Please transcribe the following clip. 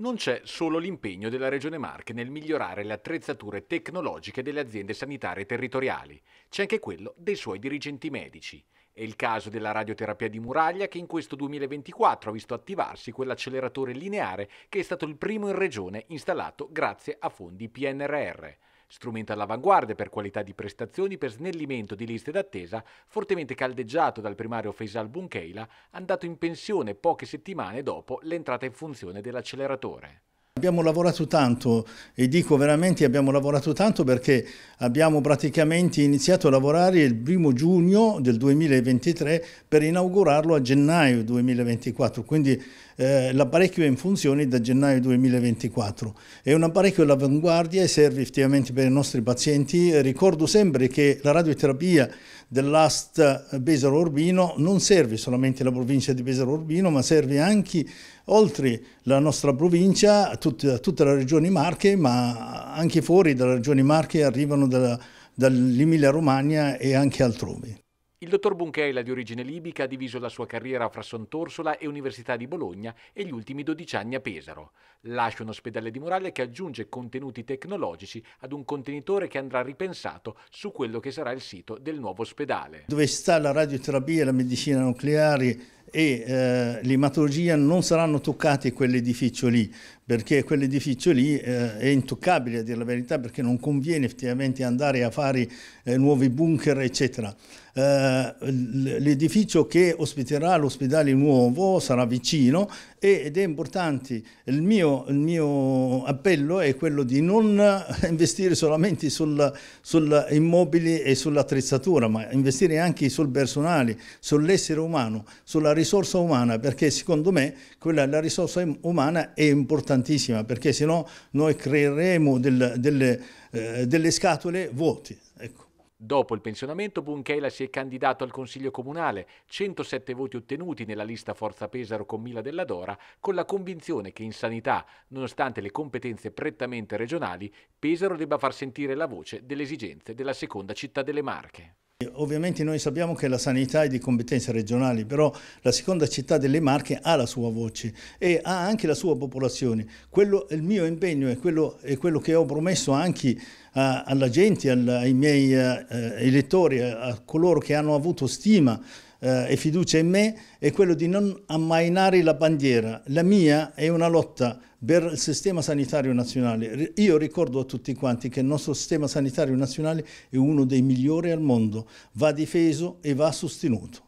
Non c'è solo l'impegno della Regione Marche nel migliorare le attrezzature tecnologiche delle aziende sanitarie territoriali, c'è anche quello dei suoi dirigenti medici. È il caso della radioterapia di Muraglia che in questo 2024 ha visto attivarsi quell'acceleratore lineare che è stato il primo in Regione installato grazie a fondi PNRR strumento all'avanguardia per qualità di prestazioni per snellimento di liste d'attesa, fortemente caldeggiato dal primario Faisal Bunkeila, andato in pensione poche settimane dopo l'entrata in funzione dell'acceleratore. Abbiamo lavorato tanto e dico veramente abbiamo lavorato tanto perché abbiamo praticamente iniziato a lavorare il primo giugno del 2023 per inaugurarlo a gennaio 2024, quindi eh, l'apparecchio è in funzione da gennaio 2024. È un apparecchio all'avanguardia e serve effettivamente per i nostri pazienti. Ricordo sempre che la radioterapia dell'AST Pesaro Urbino non serve solamente la provincia di Pesaro Urbino, ma serve anche oltre la nostra provincia, tut, tutta la regione Marche, ma anche fuori dalla regione Marche arrivano dall'Emilia Romagna e anche altrove. Il dottor Buncheila, di origine libica, ha diviso la sua carriera fra Sant'Orsola e Università di Bologna e gli ultimi 12 anni a Pesaro. Lascia un ospedale di Muraglia che aggiunge contenuti tecnologici ad un contenitore che andrà ripensato su quello che sarà il sito del nuovo ospedale. Dove sta la radioterapia, la medicina nucleare e eh, l'ematologia non saranno toccati quell'edificio lì, perché quell'edificio lì eh, è intoccabile a dire la verità, perché non conviene effettivamente andare a fare eh, nuovi bunker, eccetera. Eh, l'edificio che ospiterà l'ospedale nuovo sarà vicino ed è importante, il mio, il mio, appello è quello di non investire solamente sul, sul immobile e sull'attrezzatura, ma investire anche sul personale, sull'essere umano, sulla risorsa umana, perché secondo me quella, la risorsa umana è importantissima, perché sennò noi creeremo del, delle, eh, delle scatole vuote. Ecco. Dopo il pensionamento, Bunchela si è candidato al Consiglio Comunale, 107 voti ottenuti nella lista Forza Pesaro con Mila della Dora, con la convinzione che in sanità, nonostante le competenze prettamente regionali, Pesaro debba far sentire la voce delle esigenze della seconda città delle Marche. Ovviamente noi sappiamo che la sanità è di competenze regionali, però la seconda città delle Marche ha la sua voce e ha anche la sua popolazione. Quello, il mio impegno è quello, è quello che ho promesso anche alla gente, ai miei eh, elettori, a coloro che hanno avuto stima eh, e fiducia in me è quello di non ammainare la bandiera. La mia è una lotta per il sistema sanitario nazionale. Io ricordo a tutti quanti che il nostro sistema sanitario nazionale è uno dei migliori al mondo, va difeso e va sostenuto.